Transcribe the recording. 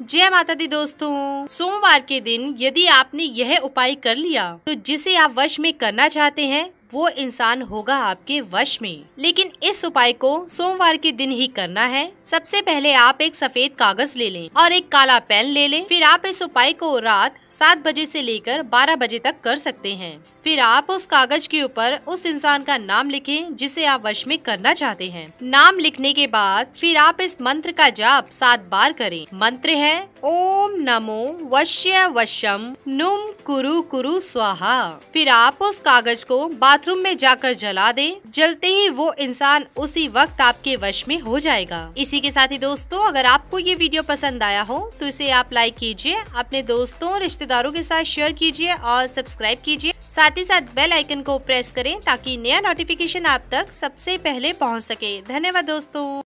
जय माता दी दोस्तों सोमवार के दिन यदि आपने यह उपाय कर लिया तो जिसे आप वश में करना चाहते हैं वो इंसान होगा आपके वश में लेकिन इस उपाय को सोमवार के दिन ही करना है सबसे पहले आप एक सफेद कागज ले लें और एक काला पेन ले लें फिर आप इस उपाय को रात सात बजे से लेकर बारह बजे तक कर सकते हैं फिर आप उस कागज के ऊपर उस इंसान का नाम लिखें जिसे आप वश में करना चाहते हैं। नाम लिखने के बाद फिर आप इस मंत्र का जाप सात बार करें मंत्र है ओम नमो वश्य वशम नुम कुरु कुरु स्वाहा फिर आप उस कागज को बात बाथरूम में जाकर जला दें जलते ही वो इंसान उसी वक्त आपके वश में हो जाएगा इसी के साथ ही दोस्तों अगर आपको ये वीडियो पसंद आया हो तो इसे आप लाइक कीजिए अपने दोस्तों रिश्तेदारों के साथ शेयर कीजिए और सब्सक्राइब कीजिए साथ ही साथ बेल आइकन को प्रेस करें ताकि नया नोटिफिकेशन आप तक सबसे पहले पहुंच सके धन्यवाद दोस्तों